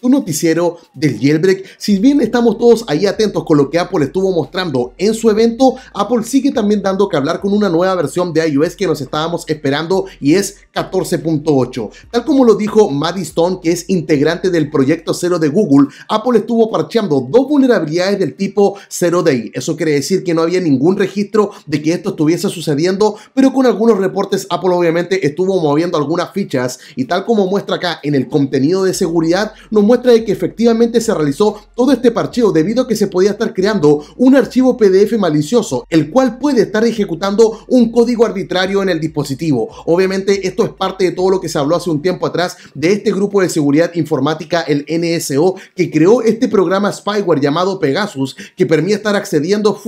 tu noticiero del jailbreak. Si bien estamos todos ahí atentos con lo que Apple estuvo mostrando en su evento, Apple sigue también dando que hablar con una nueva versión de iOS que nos estábamos esperando y es 14.8. Tal como lo dijo Maddie Stone, que es integrante del proyecto 0 de Google, Apple estuvo parcheando dos vulnerabilidades del tipo Zero Day. Eso quiere decir que no había ningún registro de que esto estuviese sucediendo, pero con algunos reportes Apple obviamente estuvo moviendo algunas fichas y tal como muestra acá en el contenido de seguridad, nos muestra de que efectivamente se realizó todo este parcheo debido a que se podía estar creando un archivo PDF malicioso, el cual puede estar ejecutando un código arbitrario en el dispositivo. Obviamente esto es parte de todo lo que se habló hace un tiempo atrás de este grupo de seguridad informática, el NSO, que creó este programa spyware llamado Pegasus, que permite estar accediendo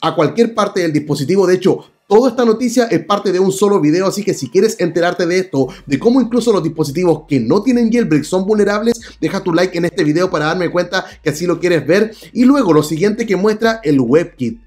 a cualquier parte del dispositivo. De hecho, Toda esta noticia es parte de un solo video, así que si quieres enterarte de esto, de cómo incluso los dispositivos que no tienen jailbreak son vulnerables, deja tu like en este video para darme cuenta que así lo quieres ver. Y luego lo siguiente que muestra el WebKit.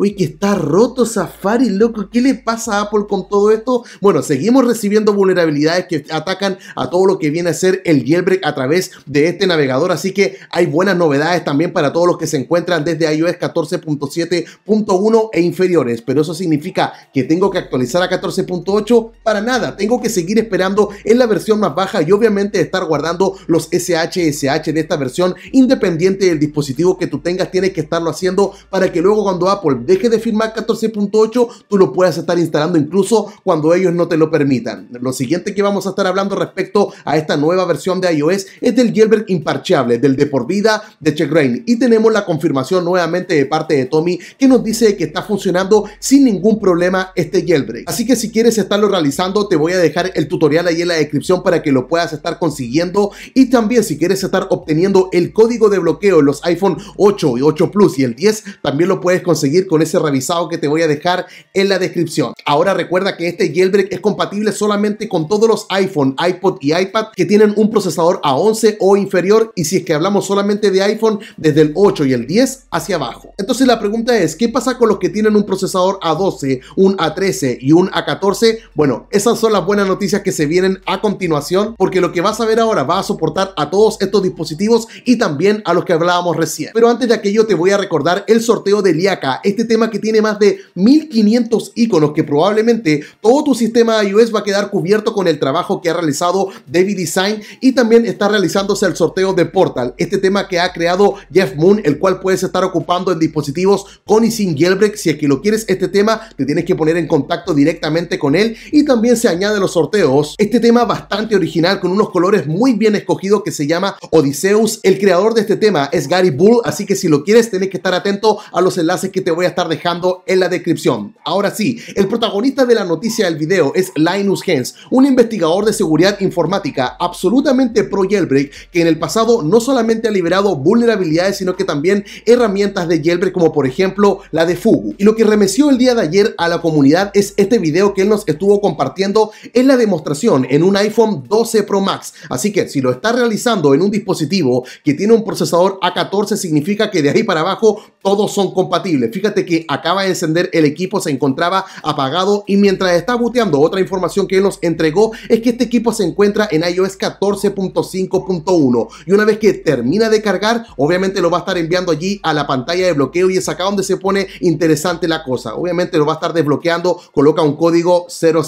Uy, que está roto Safari, loco. ¿Qué le pasa a Apple con todo esto? Bueno, seguimos recibiendo vulnerabilidades que atacan a todo lo que viene a ser el jailbreak a través de este navegador. Así que hay buenas novedades también para todos los que se encuentran desde iOS 14.7.1 e inferiores. Pero eso significa que tengo que actualizar a 14.8 para nada. Tengo que seguir esperando en la versión más baja y obviamente estar guardando los SHSH de esta versión independiente del dispositivo que tú tengas. Tienes que estarlo haciendo para que luego cuando Apple deje de firmar 14.8, tú lo puedes estar instalando incluso cuando ellos no te lo permitan. Lo siguiente que vamos a estar hablando respecto a esta nueva versión de iOS es del jailbreak imparcheable del de por vida de CheckRain. Y tenemos la confirmación nuevamente de parte de Tommy que nos dice que está funcionando sin ningún problema este jailbreak. Así que si quieres estarlo realizando, te voy a dejar el tutorial ahí en la descripción para que lo puedas estar consiguiendo. Y también si quieres estar obteniendo el código de bloqueo en los iPhone 8 y 8 Plus y el 10, también lo puedes conseguir con ese revisado que te voy a dejar en la descripción. Ahora recuerda que este jailbreak es compatible solamente con todos los iPhone, iPod y iPad que tienen un procesador A11 o inferior y si es que hablamos solamente de iPhone desde el 8 y el 10 hacia abajo. Entonces la pregunta es, ¿qué pasa con los que tienen un procesador A12, un A13 y un A14? Bueno, esas son las buenas noticias que se vienen a continuación porque lo que vas a ver ahora va a soportar a todos estos dispositivos y también a los que hablábamos recién. Pero antes de aquello te voy a recordar el sorteo de Liaca, este tema que tiene más de 1500 iconos que probablemente todo tu sistema iOS va a quedar cubierto con el trabajo que ha realizado David Design y también está realizándose el sorteo de Portal, este tema que ha creado Jeff Moon, el cual puedes estar ocupando en dispositivos con y sin Jailbreak. Si es que lo quieres este tema, te tienes que poner en contacto directamente con él y también se añade los sorteos. Este tema bastante original con unos colores muy bien escogidos que se llama Odiseus El creador de este tema es Gary Bull, así que si lo quieres tienes que estar atento a los enlaces que te voy a estar dejando en la descripción. Ahora sí, el protagonista de la noticia del video es Linus Hens, un investigador de seguridad informática absolutamente pro jailbreak que en el pasado no solamente ha liberado vulnerabilidades sino que también herramientas de jailbreak como por ejemplo la de Fugu. Y lo que remeció el día de ayer a la comunidad es este video que él nos estuvo compartiendo en la demostración en un iPhone 12 Pro Max. Así que si lo está realizando en un dispositivo que tiene un procesador A14 significa que de ahí para abajo todos son compatibles. Fíjate que acaba de encender el equipo se encontraba apagado y mientras está booteando, otra información que nos entregó es que este equipo se encuentra en iOS 14.5.1 y una vez que termina de cargar, obviamente lo va a estar enviando allí a la pantalla de bloqueo y es acá donde se pone interesante la cosa. Obviamente lo va a estar desbloqueando, coloca un código 0000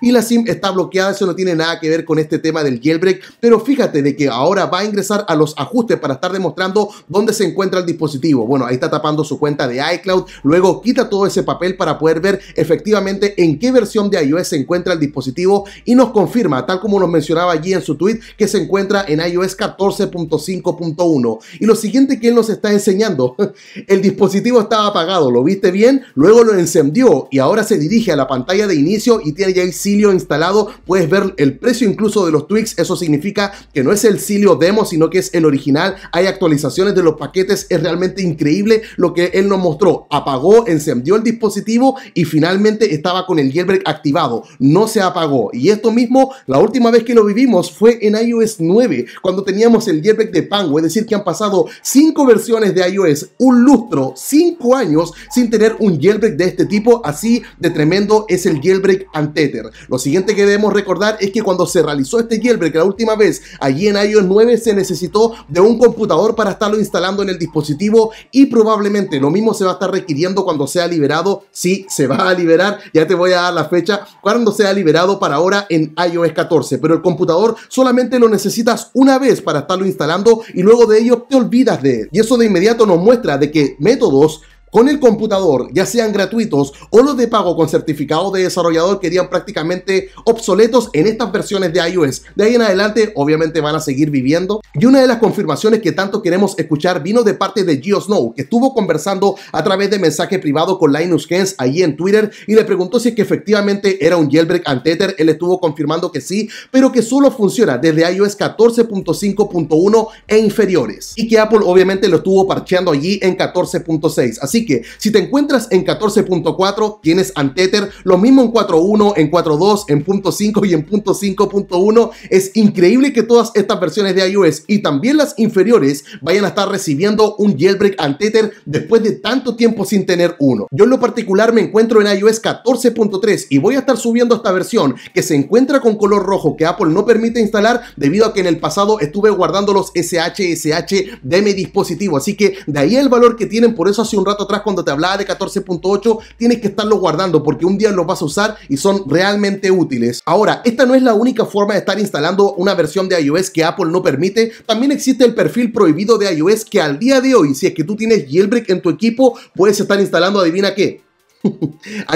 y la SIM está bloqueada, eso no tiene nada que ver con este tema del jailbreak, pero fíjate de que ahora va a ingresar a los ajustes para estar demostrando dónde se encuentra el dispositivo. Bueno, ahí está tapando su cuenta de iCloud. Luego quita todo ese papel para poder ver efectivamente en qué versión de iOS se encuentra el dispositivo y nos confirma, tal como nos mencionaba allí en su tweet, que se encuentra en iOS 14.5.1. Y lo siguiente que él nos está enseñando, el dispositivo estaba apagado, ¿lo viste bien? Luego lo encendió y ahora se dirige a la pantalla de inicio y tiene ya el Silio instalado. Puedes ver el precio incluso de los tweaks, eso significa que no es el Silio demo, sino que es el original. Hay actualizaciones de los paquetes, es realmente increíble lo que él nos mostró, apagó, encendió el dispositivo y finalmente estaba con el jailbreak activado, no se apagó. Y esto mismo, la última vez que lo vivimos fue en iOS 9, cuando teníamos el jailbreak de Pango, es decir, que han pasado 5 versiones de iOS, un lustro, 5 años sin tener un jailbreak de este tipo, así de tremendo es el jailbreak Anteter Lo siguiente que debemos recordar es que cuando se realizó este jailbreak la última vez, allí en iOS 9 se necesitó de un computador para estarlo instalando en el dispositivo y probablemente lo mismo se va a estar requiriendo cuando sea liberado, sí, se va a liberar, ya te voy a dar la fecha, cuando sea liberado para ahora en iOS 14, pero el computador solamente lo necesitas una vez para estarlo instalando y luego de ello te olvidas de él. Y eso de inmediato nos muestra de que métodos con el computador, ya sean gratuitos o los de pago con certificado de desarrollador, querían prácticamente obsoletos en estas versiones de iOS. De ahí en adelante, obviamente, van a seguir viviendo. Y una de las confirmaciones que tanto queremos escuchar vino de parte de Gio Snow, que estuvo conversando a través de mensaje privado con Linus Gens allí en Twitter y le preguntó si es que efectivamente era un jailbreak ante Él estuvo confirmando que sí, pero que solo funciona desde iOS 14.5.1 e inferiores. Y que Apple, obviamente, lo estuvo parcheando allí en 14.6. Así Así que si te encuentras en 14.4, tienes Anteter, lo mismo en 4.1, en 4.2, en .5 y en .5.1. Es increíble que todas estas versiones de iOS y también las inferiores vayan a estar recibiendo un jailbreak Anteter después de tanto tiempo sin tener uno. Yo en lo particular me encuentro en iOS 14.3 y voy a estar subiendo esta versión que se encuentra con color rojo que Apple no permite instalar debido a que en el pasado estuve guardando los SHSH de mi dispositivo. Así que de ahí el valor que tienen, por eso hace un rato cuando te hablaba de 14.8, tienes que estarlo guardando porque un día los vas a usar y son realmente útiles. Ahora, esta no es la única forma de estar instalando una versión de iOS que Apple no permite. También existe el perfil prohibido de iOS que al día de hoy, si es que tú tienes jailbreak en tu equipo, puedes estar instalando, adivina qué,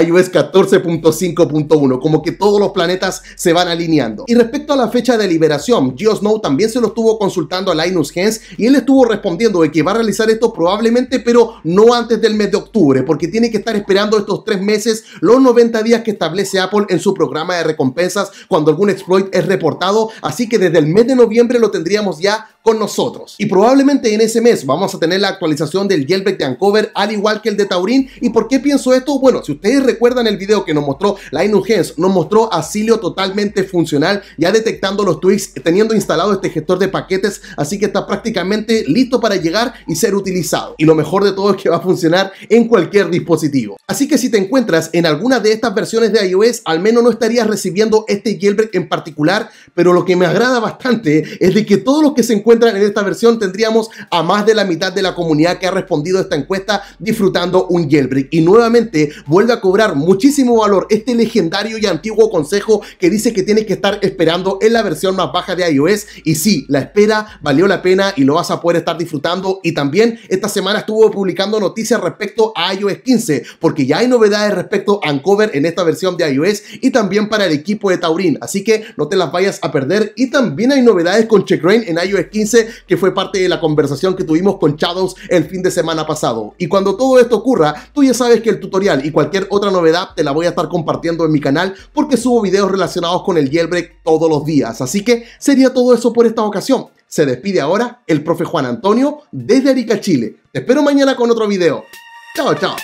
iOS 14.5.1, como que todos los planetas se van alineando. Y respecto a la fecha de liberación, Geosnow también se lo estuvo consultando a Linus Hens y él estuvo respondiendo de que va a realizar esto probablemente, pero no antes del mes de octubre, porque tiene que estar esperando estos tres meses, los 90 días que establece Apple en su programa de recompensas cuando algún exploit es reportado. Así que desde el mes de noviembre lo tendríamos ya con nosotros. Y probablemente en ese mes vamos a tener la actualización del jailbreak de Ancover, al igual que el de Taurín. ¿Y por qué pienso esto? Bueno, si ustedes recuerdan el video que nos mostró la Hens, nos mostró asilio totalmente funcional, ya detectando los tweaks, teniendo instalado este gestor de paquetes, así que está prácticamente listo para llegar y ser utilizado. Y lo mejor de todo es que va a funcionar en cualquier dispositivo. Así que si te encuentras en alguna de estas versiones de iOS, al menos no estarías recibiendo este jailbreak en particular, pero lo que me agrada bastante es de que todos los que se encuentran en esta versión, tendríamos a más de la mitad de la comunidad que ha respondido a esta encuesta disfrutando un jailbreak. Y nuevamente vuelve a cobrar muchísimo valor este legendario y antiguo consejo que dice que tienes que estar esperando en la versión más baja de iOS. Y sí, la espera valió la pena y lo vas a poder estar disfrutando. Y también esta semana estuvo publicando noticias respecto a iOS 15, porque ya hay novedades respecto a Uncover en esta versión de iOS y también para el equipo de Taurin. Así que no te las vayas a perder. Y también hay novedades con Checkrain en iOS 15 que fue parte de la conversación que tuvimos con Shadows el fin de semana pasado. Y cuando todo esto ocurra, tú ya sabes que el tutorial y cualquier otra novedad te la voy a estar compartiendo en mi canal porque subo videos relacionados con el jailbreak todos los días. Así que sería todo eso por esta ocasión. Se despide ahora el profe Juan Antonio desde Arica, Chile. Te espero mañana con otro video. Chao, chao.